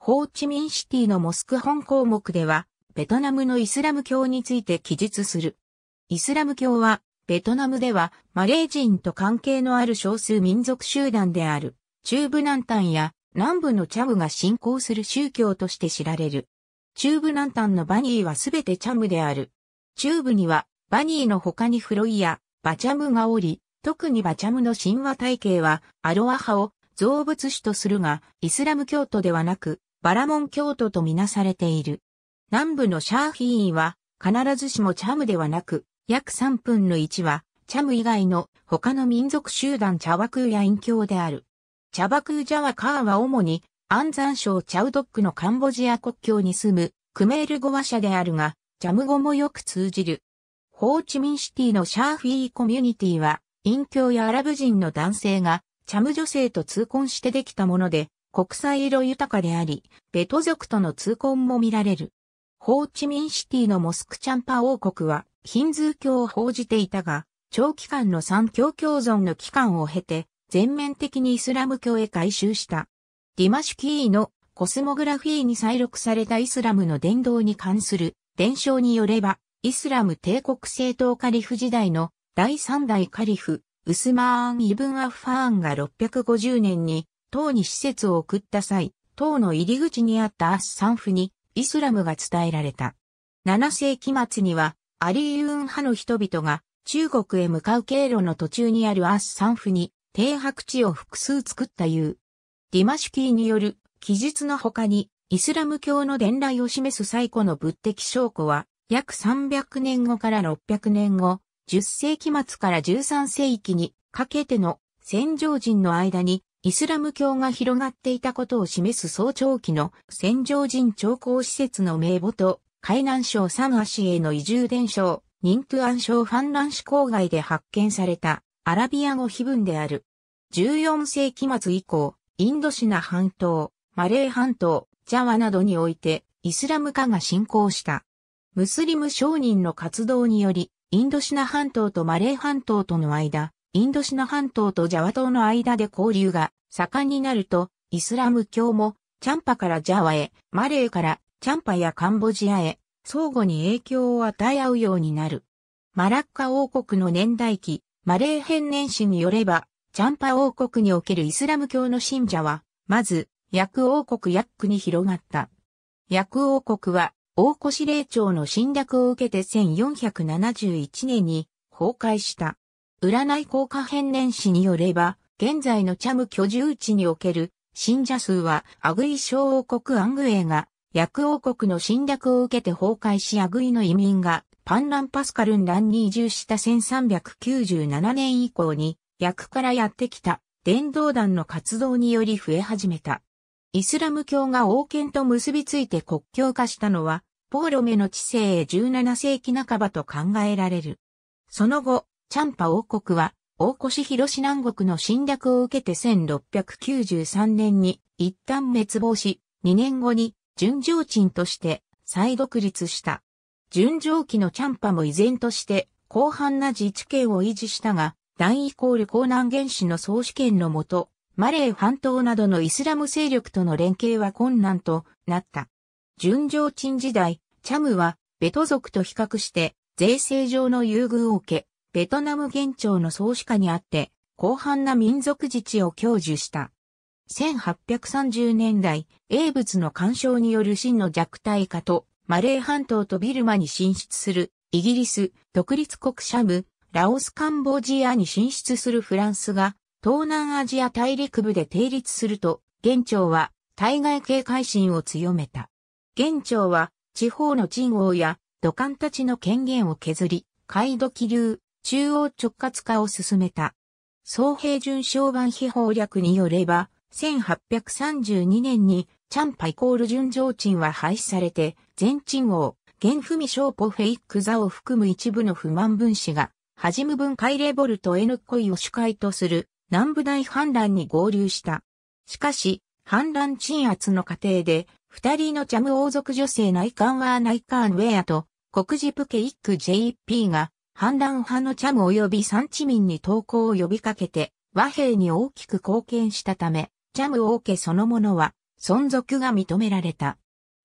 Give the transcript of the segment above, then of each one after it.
ホーチミンシティのモスク本項目では、ベトナムのイスラム教について記述する。イスラム教は、ベトナムではマレー人と関係のある少数民族集団である、中部南端や南部のチャムが信仰する宗教として知られる。中部南端のバニーはすべてチャムである。中部には、バニーの他にフロイやバチャムがおり、特にバチャムの神話体系はアロア派を造物主とするが、イスラム教徒ではなく、バラモン教徒とみなされている。南部のシャーヒーイは、必ずしもチャムではなく、約3分の1は、チャム以外の他の民族集団チャワクーや陰教である。チャバクージャワカーは主に、安山省チャウドックのカンボジア国境に住む、クメール語話者であるが、チャム語もよく通じる。ホーチミンシティのシャーフィーコミュニティは、陰教やアラブ人の男性が、チャム女性と通婚してできたもので、国際色豊かであり、ベト族との通婚も見られる。ホーチミンシティのモスクチャンパ王国はヒンズー教を報じていたが、長期間の三教共存の期間を経て、全面的にイスラム教へ改修した。ディマシュキーのコスモグラフィーに再録されたイスラムの伝道に関する伝承によれば、イスラム帝国政党カリフ時代の第三代カリフ、ウスマーン・イブン・アフファーンが650年に唐に施設を送った際、唐の入り口にあったアッサンフにイスラムが伝えられた。7世紀末にはアリーユン派の人々が中国へ向かう経路の途中にあるアッサンフに停泊地を複数作ったいう。ディマシュキーによる記述の他にイスラム教の伝来を示す最古の物的証拠は約300年後から600年後、10世紀末から13世紀にかけての戦場人の間にイスラム教が広がっていたことを示す早朝期の戦場人徴校施設の名簿と、海南省サムアシへの移住伝承、ニントゥアン省ファンラン市郊外で発見されたアラビア語碑文である。14世紀末以降、インドシナ半島、マレー半島、ジャワなどにおいてイスラム化が進行した。ムスリム商人の活動により、インドシナ半島とマレー半島との間、インドシナ半島とジャワ島の間で交流が盛んになると、イスラム教も、チャンパからジャワへ、マレーからチャンパやカンボジアへ、相互に影響を与え合うようになる。マラッカ王国の年代記、マレー編年史によれば、チャンパ王国におけるイスラム教の信者は、まず、ヤク王国ヤックに広がった。ヤク王国は、大越司令長の侵略を受けて1471年に崩壊した。占い効果編年史によれば、現在のチャム居住地における信者数はアグイ小王国アングエが薬王国の侵略を受けて崩壊しアグイの移民がパンランパスカルンランに移住した1397年以降に薬からやってきた伝道団の活動により増え始めた。イスラム教が王権と結びついて国境化したのはポーロメの治世へ17世紀半ばと考えられる。その後、チャンパ王国は大越広市南国の侵略を受けて1693年に一旦滅亡し、2年後に純情鎮として再独立した。純情期のチャンパも依然として広範な自治権を維持したが、大イコール江南原始の総主権のもと、マレー半島などのイスラム勢力との連携は困難となった。純情鎮時代、チャムはベト族と比較して税制上の優遇を受け、ベトナム元朝の創始下にあって、広範な民族自治を享受した。1830年代、英仏の干渉による真の弱体化と、マレー半島とビルマに進出する、イギリス、独立国シャム、ラオスカンボジアに進出するフランスが、東南アジア大陸部で定立すると、元朝は、対外警戒心を強めた。元朝は、地方の鎮王や、土管たちの権限を削り、海土気流、中央直轄化を進めた。総平準商番秘法略によれば、1832年に、チャンパイコール純情鎮は廃止されて、全鎮王、現文章ポフェイック座を含む一部の不満分子が、はじむ分解レボルト N 恋を主会とする南部大反乱に合流した。しかし、反乱鎮圧の過程で、二人のチャム王族女性内官は内ンウェアと、国事プケイック JP が反乱派のチャム及び産地民に投降を呼びかけて和平に大きく貢献したため、チャム王家そのものは存続が認められた。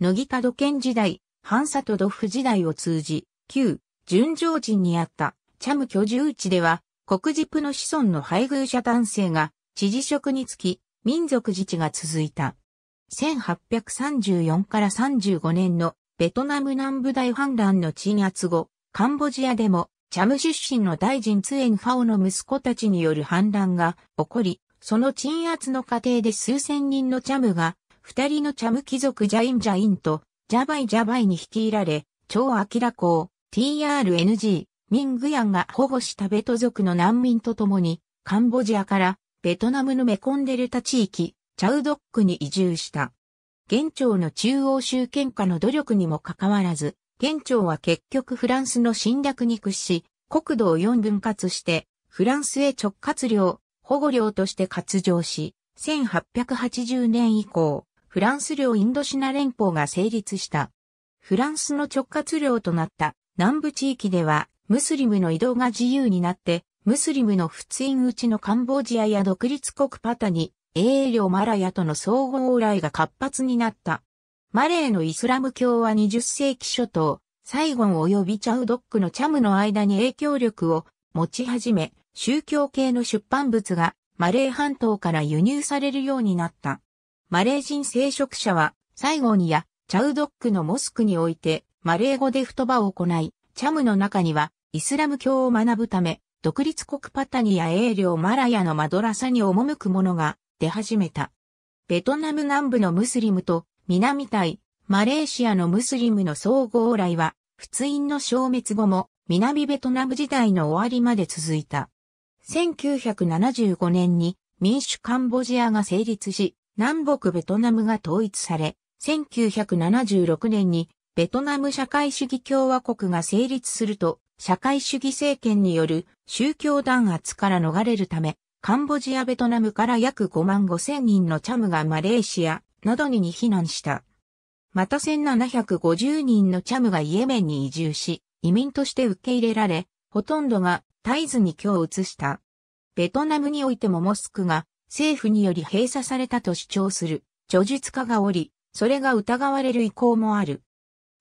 乃木門県時代、サ里土府時代を通じ、旧、純常人にあったチャム居住地では、国事プの子孫の配偶者男性が知事職につき、民族自治が続いた。1834から35年のベトナム南部大反乱の鎮圧後、カンボジアでもチャム出身の大臣ツエンファオの息子たちによる反乱が起こり、その鎮圧の過程で数千人のチャムが、二人のチャム貴族ジャインジャインと、ジャバイジャバイに率いられ、超アキラ公、TRNG、ミングヤンが保護したベト族の難民と共に、カンボジアからベトナムのメコンデルタ地域、チャウドックに移住した。現庁の中央集権化の努力にもかかわらず、県庁は結局フランスの侵略に屈し、国土を4分割して、フランスへ直轄領、保護領として割譲し、1880年以降、フランス領インドシナ連邦が成立した。フランスの直轄領となった南部地域では、ムスリムの移動が自由になって、ムスリムの仏印うちのカンボジアや独立国パタに、英領マラヤとの総合往来が活発になった。マレーのイスラム教は20世紀初頭、サイゴン及びチャウドックのチャムの間に影響力を持ち始め、宗教系の出版物がマレー半島から輸入されるようになった。マレー人聖職者は、サイゴンやチャウドックのモスクにおいて、マレー語で太場を行い、チャムの中には、イスラム教を学ぶため、独立国パタニや英領マラヤのマドラサに赴く者が出始めた。ベトナム南部のムスリムと南タイ、マレーシアのムスリムの総合来は、仏印の消滅後も、南ベトナム時代の終わりまで続いた。1975年に民主カンボジアが成立し、南北ベトナムが統一され、1976年にベトナム社会主義共和国が成立すると、社会主義政権による宗教弾圧から逃れるため、カンボジアベトナムから約5万5千人のチャムがマレーシア、などにに避難した。また1750人のチャムがイエメンに移住し、移民として受け入れられ、ほとんどがタイズに居を移した。ベトナムにおいてもモスクが政府により閉鎖されたと主張する著述家がおり、それが疑われる意向もある。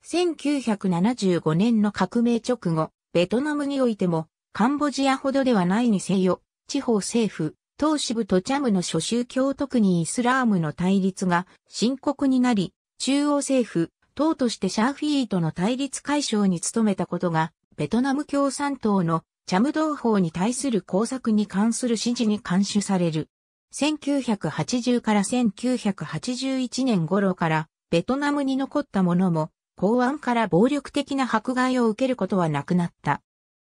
1975年の革命直後、ベトナムにおいても、カンボジアほどではないにせよ、地方政府、当支部とチャムの諸宗教特にイスラームの対立が深刻になり、中央政府、党としてシャーフィーとの対立解消に努めたことが、ベトナム共産党のチャム同胞に対する工作に関する指示に監視される。1980から1981年頃から、ベトナムに残った者も、公安から暴力的な迫害を受けることはなくなった。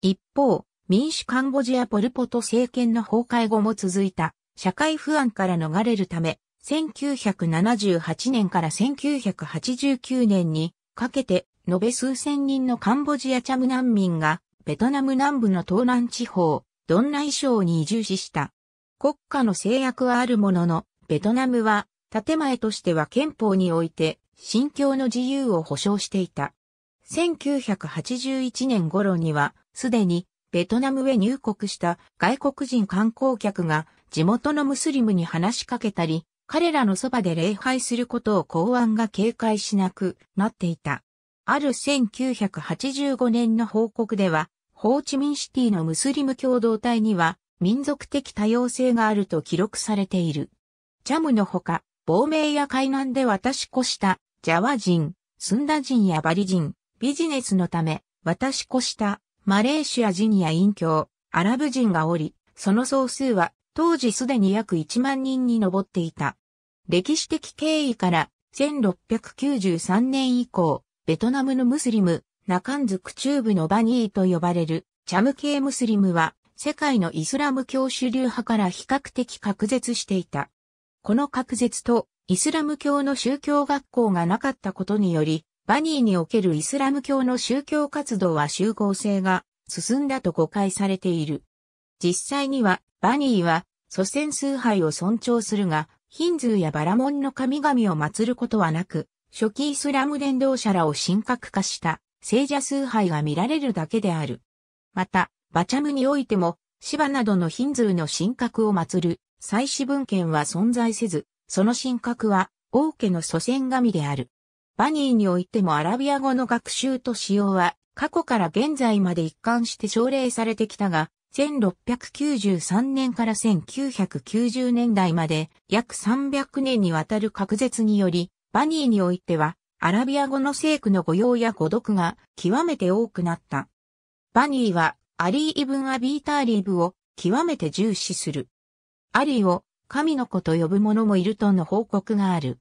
一方、民主カンボジアポルポト政権の崩壊後も続いた社会不安から逃れるため、1978年から1989年にかけて延べ数千人のカンボジアチャム難民がベトナム南部の東南地方、ドンナイ省に移住しした。国家の制約はあるものの、ベトナムは建前としては憲法において信教の自由を保障していた。1981年頃にはすでにベトナムへ入国した外国人観光客が地元のムスリムに話しかけたり、彼らのそばで礼拝することを公安が警戒しなくなっていた。ある1985年の報告では、ホーチミンシティのムスリム共同体には民族的多様性があると記録されている。チャムのほか、亡命や海南で私越したジャワ人、スンダ人やバリ人、ビジネスのため、私越したマレーシア人や隠居、アラブ人がおり、その総数は当時すでに約1万人に上っていた。歴史的経緯から1693年以降、ベトナムのムスリム、ナカンズク中部のバニーと呼ばれるチャム系ムスリムは世界のイスラム教主流派から比較的隔絶していた。この隔絶とイスラム教の宗教学校がなかったことにより、バニーにおけるイスラム教の宗教活動は集合性が進んだと誤解されている。実際には、バニーは祖先崇拝を尊重するが、ヒンズーやバラモンの神々を祀ることはなく、初期イスラム伝道者らを神格化した聖者崇拝が見られるだけである。また、バチャムにおいても、シバなどのヒンズーの神格を祀る祭祀文献は存在せず、その神格は王家の祖先神である。バニーにおいてもアラビア語の学習と使用は過去から現在まで一貫して奨励されてきたが、1693年から1990年代まで約300年にわたる隔絶により、バニーにおいてはアラビア語の聖句の語用や語読が極めて多くなった。バニーはアリー・イブン・アビーターリーブを極めて重視する。アリーを神の子と呼ぶ者もいるとの報告がある。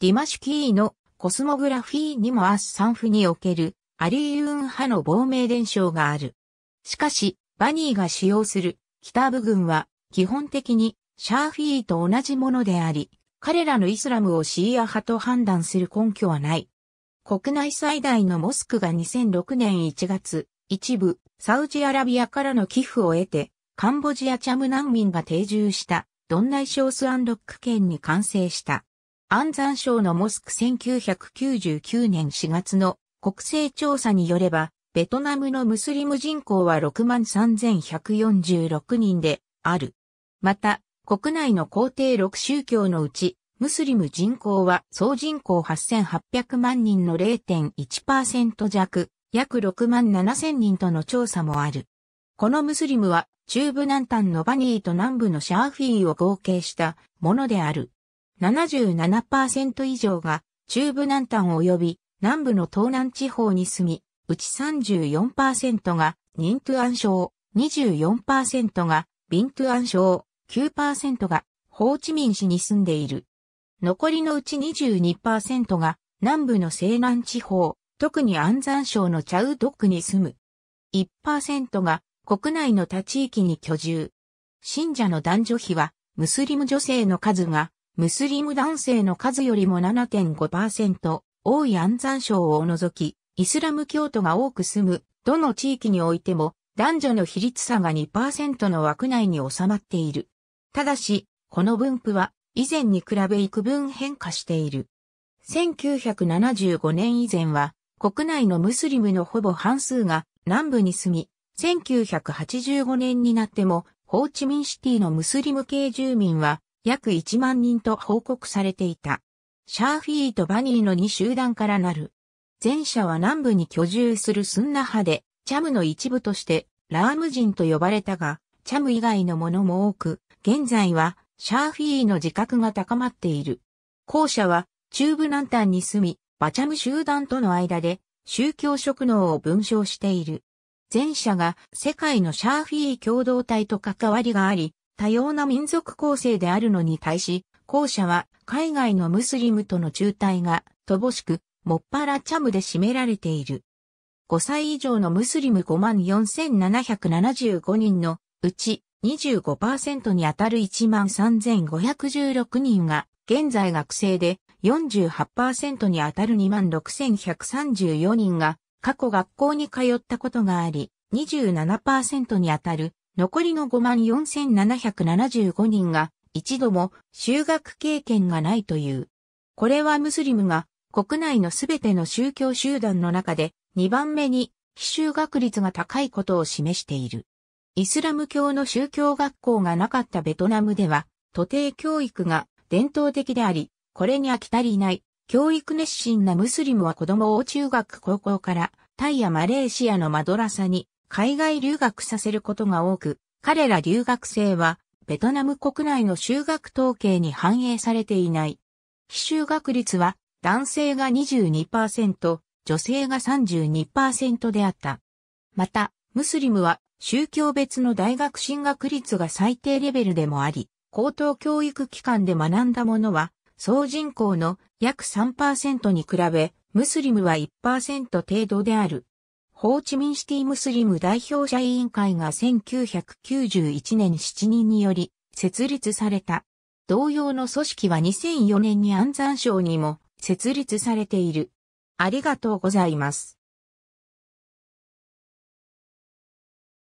ディマシュキーのコスモグラフィーにもアスサンフにおけるアリーユン派の亡命伝承がある。しかし、バニーが使用する北部軍は基本的にシャーフィーと同じものであり、彼らのイスラムをシーア派と判断する根拠はない。国内最大のモスクが2006年1月、一部、サウジアラビアからの寄付を得て、カンボジアチャム難民が定住した、ドンナイショースアンロック県に完成した。安山省のモスク1999年4月の国勢調査によれば、ベトナムのムスリム人口は63,146人である。また、国内の皇帝6宗教のうち、ムスリム人口は総人口8800万人の0.1%弱、約6万7000人との調査もある。このムスリムは中部南端のバニーと南部のシャーフィーを合計したものである。77%以上が中部南端及び南部の東南地方に住み、うち34%がニントゥアン省、24%がビントゥアン省、9%がホーチミン市に住んでいる。残りのうち22%が南部の西南地方、特に安山省のチャウドックに住む。1%が国内の他地域に居住。信者の男女比はムスリム女性の数がムスリム男性の数よりも7.5%、多い安山省を除き、イスラム教徒が多く住む、どの地域においても、男女の比率差が2%の枠内に収まっている。ただし、この分布は、以前に比べ幾分変化している。1975年以前は、国内のムスリムのほぼ半数が南部に住み、1985年になっても、ホーチミンシティのムスリム系住民は約1万人と報告されていた。シャーフィーとバニーの2集団からなる。前者は南部に居住するスンナ派で、チャムの一部としてラーム人と呼ばれたが、チャム以外のものも多く、現在はシャーフィーの自覚が高まっている。後者は中部南端に住み、バチャム集団との間で宗教職能を文章している。前者が世界のシャーフィー共同体と関わりがあり、多様な民族構成であるのに対し、後者は海外のムスリムとの中退が乏しく、もっぱらチャムで占められている。5歳以上のムスリム54,775人のうち25%にあたる13,516人が現在学生で48%にあたる26,134人が過去学校に通ったことがあり27%にあたる残りの54,775人が一度も修学経験がないという。これはムスリムが国内のすべての宗教集団の中で2番目に非修学率が高いことを示している。イスラム教の宗教学校がなかったベトナムでは、徒弟教育が伝統的であり、これに飽き足りない、教育熱心なムスリムは子供を中学高校からタイやマレーシアのマドラサに海外留学させることが多く、彼ら留学生は、ベトナム国内の修学統計に反映されていない。非就学率は、男性が22%、女性が32%であった。また、ムスリムは、宗教別の大学進学率が最低レベルでもあり、高等教育機関で学んだものは、総人口の約3%に比べ、ムスリムは1%程度である。ホーチミンシティムスリム代表者委員会が1991年7人により設立された。同様の組織は2004年に安山省にも設立されている。ありがとうございます。